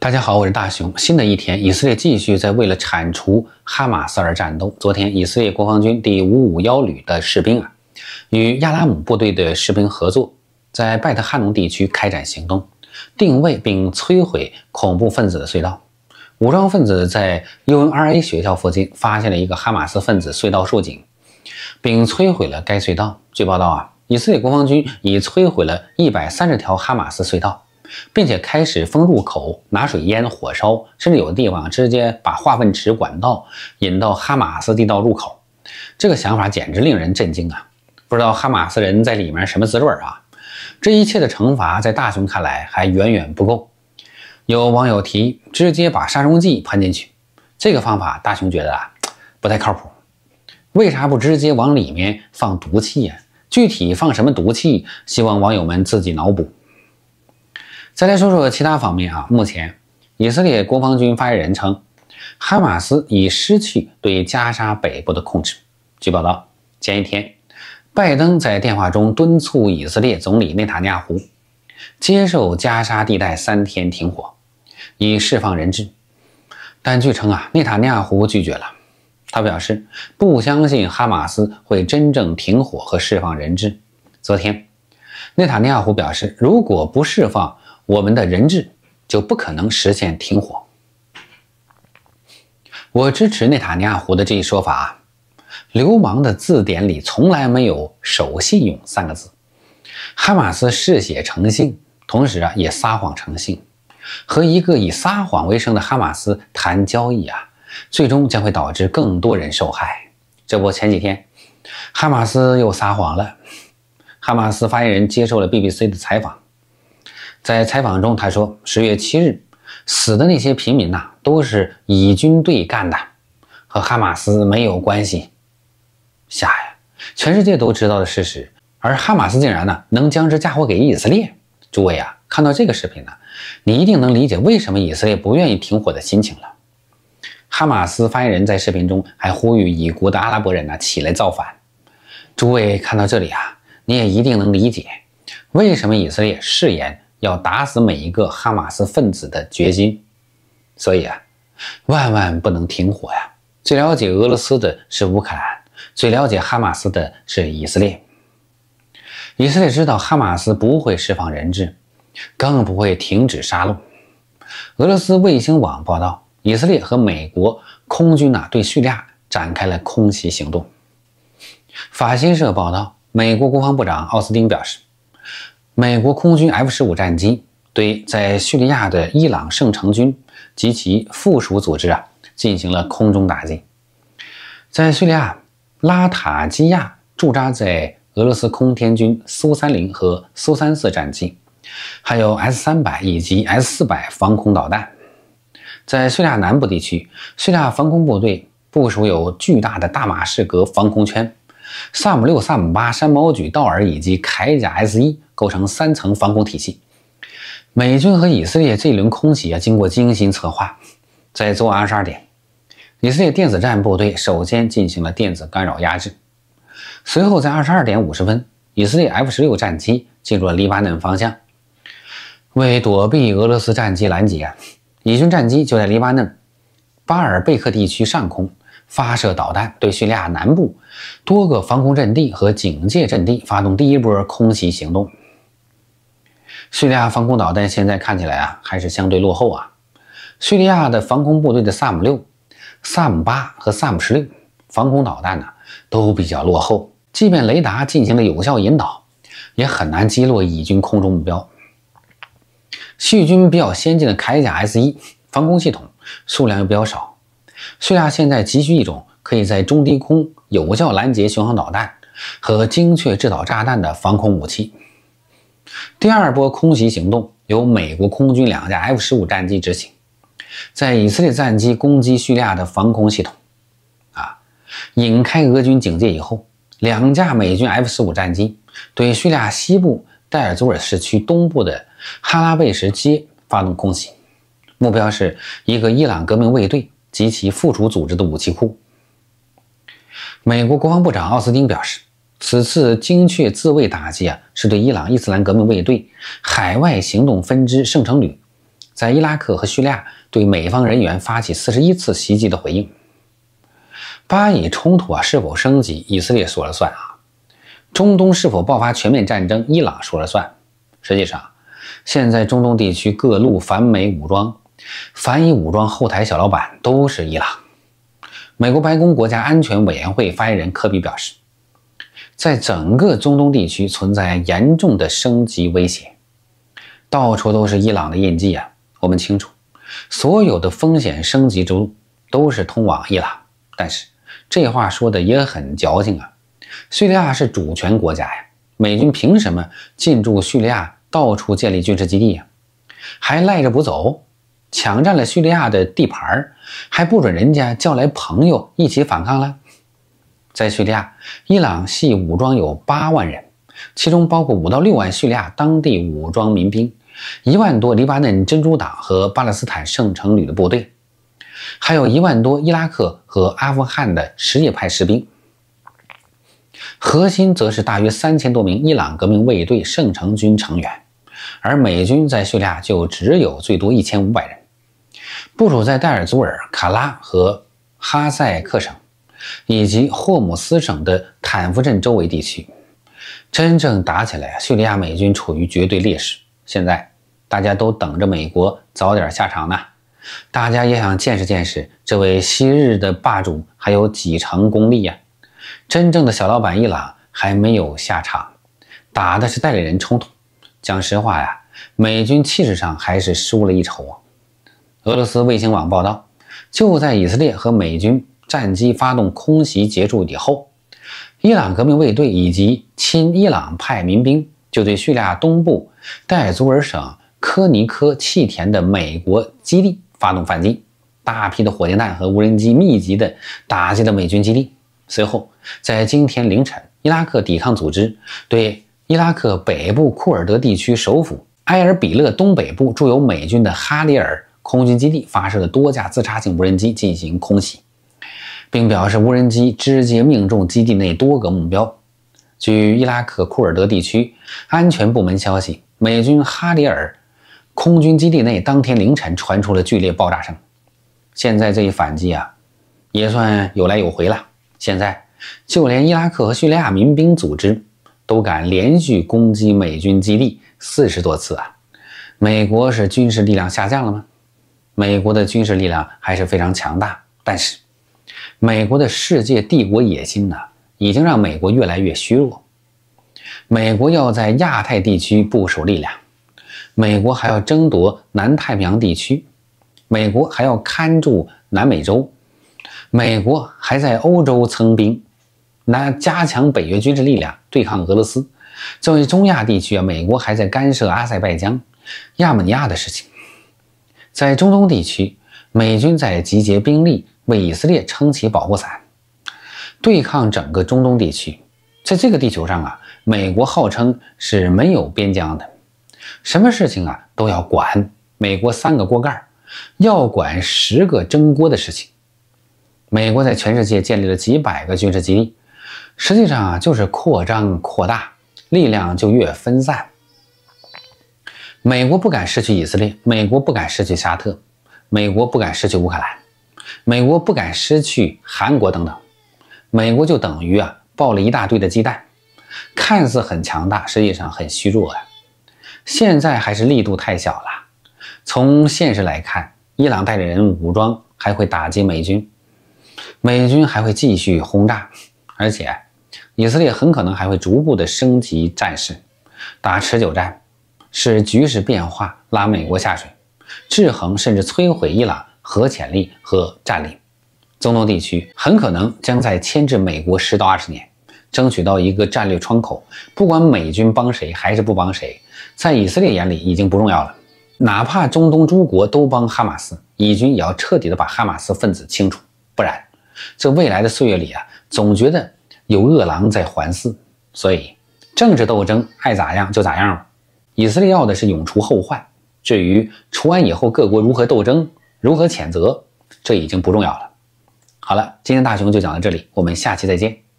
大家好，我是大熊。新的一天，以色列继续在为了铲除哈马斯而战斗。昨天，以色列国防军第五五幺旅的士兵啊，与亚拉姆部队的士兵合作，在拜特哈农地区开展行动，定位并摧毁恐怖分子的隧道。武装分子在 UNRA 学校附近发现了一个哈马斯分子隧道竖井，并摧毁了该隧道。据报道啊，以色列国防军已摧毁了一百三十条哈马斯隧道。并且开始封入口，拿水淹、火烧，甚至有的地方直接把化粪池管道引到哈马斯地道入口，这个想法简直令人震惊啊！不知道哈马斯人在里面什么滋味啊？这一切的惩罚在大雄看来还远远不够。有网友提直接把杀虫剂喷进去，这个方法大雄觉得啊不太靠谱。为啥不直接往里面放毒气呀？具体放什么毒气，希望网友们自己脑补。再来说说其他方面啊。目前，以色列国防军发言人称，哈马斯已失去对加沙北部的控制。据报道，前一天，拜登在电话中敦促以色列总理内塔尼亚胡接受加沙地带三天停火，以释放人质。但据称啊，内塔尼亚胡拒绝了。他表示不相信哈马斯会真正停火和释放人质。昨天，内塔尼亚胡表示，如果不释放，我们的人质就不可能实现停火。我支持内塔尼亚胡的这一说法。流氓的字典里从来没有守信用三个字。哈马斯嗜血成性，同时啊也撒谎成性。和一个以撒谎为生的哈马斯谈交易啊，最终将会导致更多人受害。这不，前几天哈马斯又撒谎了。哈马斯发言人接受了 BBC 的采访。在采访中，他说：“十月七日死的那些平民呐，都是以军队干的，和哈马斯没有关系。”吓呀！全世界都知道的事实，而哈马斯竟然呢能将之嫁祸给以色列。诸位啊，看到这个视频呢，你一定能理解为什么以色列不愿意停火的心情了。哈马斯发言人在视频中还呼吁已国的阿拉伯人呢起来造反。诸位看到这里啊，你也一定能理解为什么以色列誓言。要打死每一个哈马斯分子的决心，所以啊，万万不能停火呀！最了解俄罗斯的是乌克兰，最了解哈马斯的是以色列。以色列知道哈马斯不会释放人质，更不会停止杀戮。俄罗斯卫星网报道，以色列和美国空军呐对叙利亚展开了空袭行动。法新社报道，美国国防部长奥斯汀表示。美国空军 F-15 战机对在叙利亚的伊朗圣城军及其附属组织啊进行了空中打击。在叙利亚拉塔基亚驻扎在俄罗斯空天军苏三零和苏三四战机，还有 S 三百以及 S 四百防空导弹。在叙利亚南部地区，叙利亚防空部队部署有巨大的大马士革防空圈，萨姆六、萨姆八、山毛榉、道尔以及铠甲 S 一。构成三层防空体系。美军和以色列这一轮空袭啊，经过精心策划，在昨晚二十二点，以色列电子战部队首先进行了电子干扰压制，随后在二十二点五十分，以色列 F 十六战机进入了黎巴嫩方向。为躲避俄罗斯战机拦截，以军战机就在黎巴嫩巴尔贝克地区上空发射导弹，对叙利亚南部多个防空阵地和警戒阵地发动第一波空袭行动。叙利亚防空导弹现在看起来啊，还是相对落后啊。叙利亚的防空部队的萨姆六、萨姆八和萨姆十六防空导弹呢，都比较落后。即便雷达进行了有效引导，也很难击落以军空中目标。叙军比较先进的铠甲 S 一防空系统数量又比较少，叙利亚现在急需一种可以在中低空有效拦截巡航导弹和精确制导炸弹的防空武器。第二波空袭行动由美国空军两架 F-15 战机执行，在以色列战机攻击叙利亚的防空系统，啊，引开俄军警戒以后，两架美军 F-15 战机对叙利亚西部代尔祖尔市区东部的哈拉贝什街发动空袭，目标是一个伊朗革命卫队及其附属组织的武器库。美国国防部长奥斯汀表示。此次精确自卫打击啊，是对伊朗伊斯兰革命卫队海外行动分支圣城旅在伊拉克和叙利亚对美方人员发起四十一次袭击的回应。巴以冲突啊，是否升级，以色列说了算啊；中东是否爆发全面战争，伊朗说了算。实际上，现在中东地区各路反美武装、反以武装后台小老板都是伊朗。美国白宫国家安全委员会发言人科比表示。在整个中东地区存在严重的升级威胁，到处都是伊朗的印记啊！我们清楚，所有的风险升级之路都是通往伊朗。但是这话说的也很矫情啊！叙利亚是主权国家呀，美军凭什么进驻叙利亚，到处建立军事基地呀？还赖着不走，抢占了叙利亚的地盘还不准人家叫来朋友一起反抗了？在叙利亚，伊朗系武装有八万人，其中包括五到六万叙利亚当地武装民兵，一万多黎巴嫩真主党和巴勒斯坦圣城旅的部队，还有一万多伊拉克和阿富汗的什叶派士兵。核心则是大约三千多名伊朗革命卫队圣城军成员，而美军在叙利亚就只有最多一千五百人，部署在戴尔祖尔、卡拉和哈塞克省。以及霍姆斯省的坦夫镇周围地区，真正打起来，叙利亚美军处于绝对劣势。现在大家都等着美国早点下场呢，大家也想见识见识这位昔日的霸主还有几成功力呀。真正的小老板伊朗还没有下场，打的是代理人冲突。讲实话呀，美军气势上还是输了一筹啊。俄罗斯卫星网报道，就在以色列和美军。战机发动空袭结束以后，伊朗革命卫队以及亲伊朗派民兵就对叙利亚东部戴祖尔省科尼科气田的美国基地发动反击，大批的火箭弹和无人机密集的打击了美军基地。随后，在今天凌晨，伊拉克抵抗组织对伊拉克北部库尔德地区首府埃尔比勒东北部驻有美军的哈里尔空军基地发射了多架自杀性无人机进行空袭。并表示无人机直接命中基地内多个目标。据伊拉克库尔德地区安全部门消息，美军哈里尔空军基地内当天凌晨传出了剧烈爆炸声。现在这一反击啊，也算有来有回了。现在就连伊拉克和叙利亚民兵组织都敢连续攻击美军基地四十多次啊！美国是军事力量下降了吗？美国的军事力量还是非常强大，但是。美国的世界帝国野心呢，已经让美国越来越虚弱。美国要在亚太地区部署力量，美国还要争夺南太平洋地区，美国还要看住南美洲，美国还在欧洲增兵，那加强北约军事力量对抗俄罗斯。作为中亚地区啊，美国还在干涉阿塞拜疆、亚美尼亚的事情。在中东地区，美军在集结兵力。为以色列撑起保护伞，对抗整个中东地区。在这个地球上啊，美国号称是没有边疆的，什么事情啊都要管。美国三个锅盖，要管十个蒸锅的事情。美国在全世界建立了几百个军事基地，实际上啊就是扩张扩大，力量就越分散。美国不敢失去以色列，美国不敢失去沙特，美国不敢失去乌克兰。美国不敢失去韩国等等，美国就等于啊抱了一大堆的鸡蛋，看似很强大，实际上很虚弱啊。现在还是力度太小了。从现实来看，伊朗带着人武装还会打击美军，美军还会继续轰炸，而且以色列很可能还会逐步的升级战事，打持久战，使局势变化，拉美国下水，制衡甚至摧毁伊朗。核潜力和战力，中东地区很可能将在牵制美国十到二十年，争取到一个战略窗口。不管美军帮谁还是不帮谁，在以色列眼里已经不重要了。哪怕中东诸国都帮哈马斯，以军也要彻底的把哈马斯分子清除，不然，这未来的岁月里啊，总觉得有饿狼在环伺。所以，政治斗争爱咋样就咋样了。以色列要的是永除后患，至于除完以后各国如何斗争。如何谴责，这已经不重要了。好了，今天大熊就讲到这里，我们下期再见。